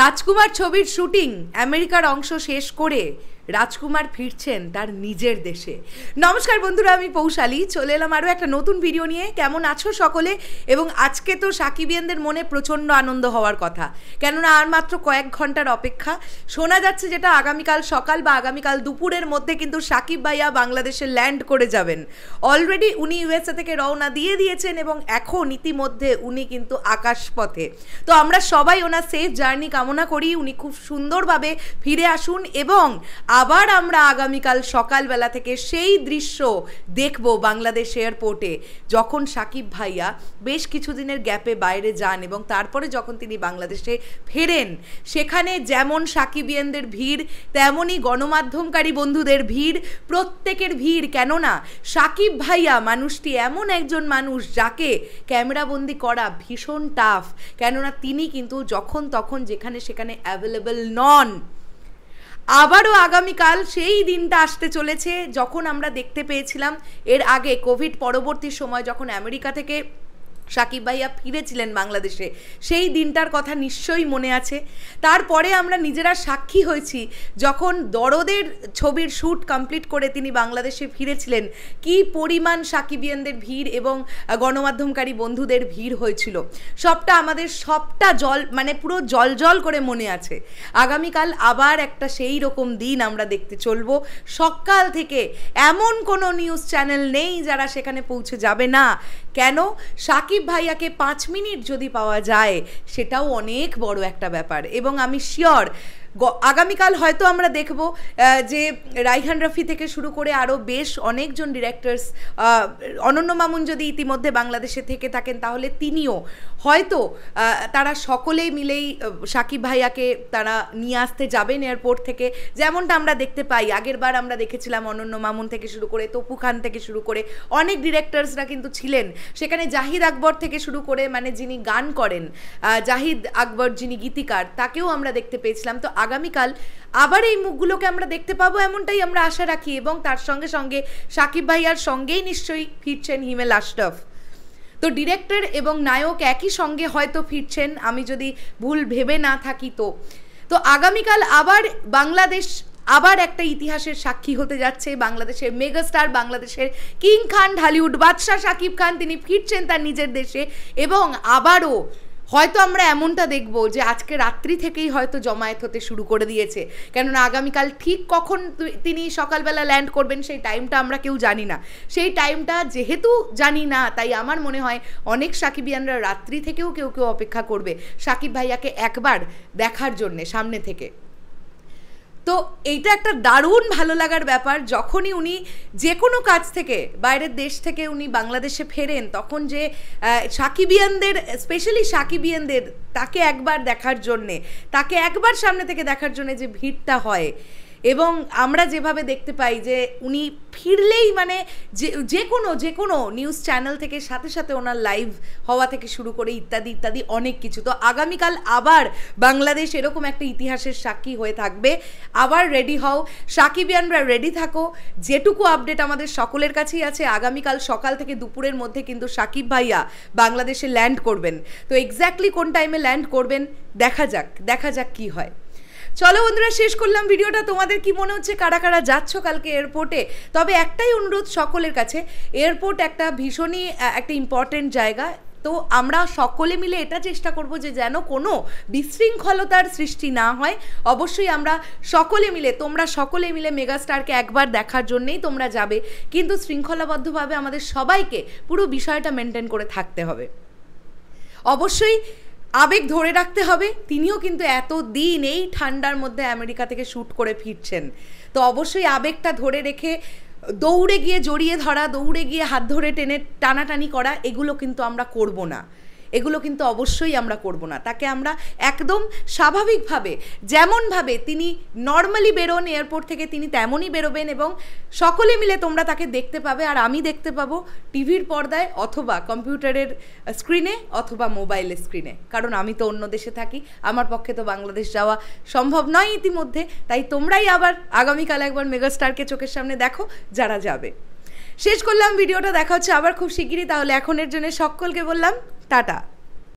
রাজকুমার ছবির শুটিং আমেরিকার অংশ শেষ করে রাজকুমার ফিরছেন তার নিজের দেশে নমস্কার বন্ধুরা আমি পৌশালী চলে এলাম আরও একটা নতুন ভিডিও নিয়ে কেমন আছো সকলে এবং আজকে তো সাকিবিয়ানদের মনে প্রচণ্ড আনন্দ হওয়ার কথা কেননা আর মাত্র কয়েক ঘন্টার অপেক্ষা শোনা যাচ্ছে যেটা আগামীকাল সকাল বা আগামীকাল দুপুরের মধ্যে কিন্তু সাকিব ভাইয়া বাংলাদেশে ল্যান্ড করে যাবেন অলরেডি উনি ইউএসএ থেকে রওনা দিয়ে দিয়েছেন এবং এখন ইতিমধ্যে উনি কিন্তু আকাশপথে তো আমরা সবাই ওনার সেফ জার্নি কামনা করি উনি খুব সুন্দরভাবে ফিরে আসুন এবং আবার আমরা আগামীকাল সকালবেলা থেকে সেই দৃশ্য দেখব বাংলাদেশ এয়ারপোর্টে যখন সাকিব ভাইয়া বেশ কিছুদিনের গ্যাপে বাইরে যান এবং তারপরে যখন তিনি বাংলাদেশে ফেরেন সেখানে যেমন সাকিবিয়ানদের ভিড় তেমনই গণমাধ্যমকারী বন্ধুদের ভিড় প্রত্যেকের ভিড় কেননা সাকিব ভাইয়া মানুষটি এমন একজন মানুষ যাকে ক্যামেরাবন্দি করা ভীষণ টাফ কেননা তিনি কিন্তু যখন তখন যেখানে সেখানে অ্যাভেলেবেল নন আবারও আগামীকাল সেই দিনটা আসতে চলেছে যখন আমরা দেখতে পেয়েছিলাম এর আগে কোভিড পরবর্তী সময় যখন আমেরিকা থেকে সাকিব ভাইয়া ফিরেছিলেন বাংলাদেশে সেই দিনটার কথা নিশ্চয়ই মনে আছে তারপরে আমরা নিজেরা সাক্ষী হয়েছি যখন দরদের ছবির শ্যুট কমপ্লিট করে তিনি বাংলাদেশে ফিরেছিলেন কি পরিমাণ সাকিবিয়ানদের ভিড় এবং গণমাধ্যমকারী বন্ধুদের ভিড় হয়েছিল সবটা আমাদের সবটা জল মানে পুরো জল জল করে মনে আছে আগামীকাল আবার একটা সেই রকম দিন আমরা দেখতে চলবো সকাল থেকে এমন কোনো নিউজ চ্যানেল নেই যারা সেখানে পৌঁছে যাবে না কেন সাকিব ভাইয়াকে পাঁচ মিনিট যদি পাওয়া যায় সেটাও অনেক বড় একটা ব্যাপার এবং আমি শিওর আগামীকাল হয়তো আমরা দেখব যে রাইহান রফি থেকে শুরু করে আরও বেশ অনেকজন ডিরেক্টরস অনন্য মামুন যদি ইতিমধ্যে বাংলাদেশে থেকে থাকেন তাহলে তিনিও হয়তো তারা সকলেই মিলেই সাকিব ভাইয়াকে তারা নিয়ে আসতে যাবেন এয়ারপোর্ট থেকে যেমনটা আমরা দেখতে পাই আগের বার আমরা দেখেছিলাম অনন্য মামুন থেকে শুরু করে তপু খান থেকে শুরু করে অনেক ডিরেক্টরসরা কিন্তু ছিলেন সেখানে জাহিদ আকবর থেকে শুরু করে মানে যিনি গান করেন জাহিদ আকবর যিনি গীতিকার তাকেও আমরা দেখতে পেয়েছিলাম তো আগামীকাল আবার এই মুখগুলোকে আমরা দেখতে পাবো এমনটাই আমরা আশা রাখি এবং তার সঙ্গে সঙ্গে সাকিব ভাইয়ার সঙ্গেই নিশ্চয়ই ফিরছেন হিমেল আশরফ তো ডিরেক্টর এবং নায়ক একই সঙ্গে হয়তো ফিরছেন আমি যদি ভুল ভেবে না থাকি তো তো আগামীকাল আবার বাংলাদেশ আবার একটা ইতিহাসের সাক্ষী হতে যাচ্ছে বাংলাদেশের মেগাস্টার বাংলাদেশের কিং খান ঢালিউড বাদশাহ শাকিব খান তিনি ফিরছেন তার নিজের দেশে এবং আবারও হয়তো আমরা এমনটা দেখব যে আজকে রাত্রি থেকেই হয়তো জমায়েত হতে শুরু করে দিয়েছে কেননা আগামীকাল ঠিক কখন তিনি সকালবেলা ল্যান্ড করবেন সেই টাইমটা আমরা কেউ জানি না সেই টাইমটা যেহেতু জানি না তাই আমার মনে হয় অনেক সাকিবিয়ানরা রাত্রি থেকেও কেউ কেউ অপেক্ষা করবে সাকিব ভাইয়াকে একবার দেখার জন্যে সামনে থেকে তো এইটা একটা দারুণ ভালো লাগার ব্যাপার যখনই উনি যে কোনো কাজ থেকে বাইরের দেশ থেকে উনি বাংলাদেশে ফেরেন তখন যে সাকিবিয়ানদের স্পেশালি সাকিবিয়ানদের তাকে একবার দেখার জন্যে তাকে একবার সামনে থেকে দেখার জন্যে যে ভিড়টা হয় এবং আমরা যেভাবে দেখতে পাই যে উনি ফিরলেই মানে যে যে কোনো যে কোনো নিউজ চ্যানেল থেকে সাথে সাথে ওনার লাইভ হওয়া থেকে শুরু করে ইত্যাদি ইত্যাদি অনেক কিছু তো আগামীকাল আবার বাংলাদেশ এরকম একটা ইতিহাসের সাক্ষী হয়ে থাকবে আবার রেডি হও সাকিবিয়ানরা রেডি থাকো যেটুকু আপডেট আমাদের সকলের কাছেই আছে আগামীকাল সকাল থেকে দুপুরের মধ্যে কিন্তু সাকিব ভাইয়া বাংলাদেশে ল্যান্ড করবেন তো এক্স্যাক্টলি কোন টাইমে ল্যান্ড করবেন দেখা যাক দেখা যাক কি হয় চলো বন্ধুরা শেষ করলাম ভিডিওটা তোমাদের কি মনে হচ্ছে কারা কারা যাচ্ছ কালকে এয়ারপোর্টে তবে একটাই অনুরোধ সকলের কাছে এয়ারপোর্ট একটা ভীষণই একটা ইম্পর্টেন্ট জায়গা তো আমরা সকলে মিলে এটা চেষ্টা করব যে যেন কোনো বিশৃঙ্খলতার সৃষ্টি না হয় অবশ্যই আমরা সকলে মিলে তোমরা সকলে মিলে মেগাস্টারকে একবার দেখার জন্যেই তোমরা যাবে কিন্তু শৃঙ্খলাবদ্ধভাবে আমাদের সবাইকে পুরো বিষয়টা মেনটেন করে থাকতে হবে অবশ্যই আবেগ ধরে রাখতে হবে তিনিও কিন্তু এত দিন এই ঠান্ডার মধ্যে আমেরিকা থেকে শ্যুট করে ফিরছেন তো অবশ্যই আবেগটা ধরে রেখে দৌড়ে গিয়ে জড়িয়ে ধরা দৌড়ে গিয়ে হাত ধরে টেনে টানাটানি করা এগুলো কিন্তু আমরা করব না এগুলো কিন্তু অবশ্যই আমরা করব না তাকে আমরা একদম স্বাভাবিকভাবে যেমনভাবে তিনি নর্মালি বেরোন এয়ারপোর্ট থেকে তিনি তেমনই বেরোবেন এবং সকলে মিলে তোমরা তাকে দেখতে পাবে আর আমি দেখতে পাবো টিভির পর্দায় অথবা কম্পিউটারের স্ক্রিনে অথবা মোবাইলের স্ক্রিনে কারণ আমি তো অন্য দেশে থাকি আমার পক্ষে তো বাংলাদেশ যাওয়া সম্ভব নয় ইতিমধ্যে তাই তোমরাই আবার আগামীকাল একবার মেগাস্টারকে চোখের সামনে দেখো যারা যাবে শেষ করলাম ভিডিওটা দেখা হচ্ছে আবার খুব শিগগিরই তাহলে এখনের জন্য সকলকে বললাম টাটা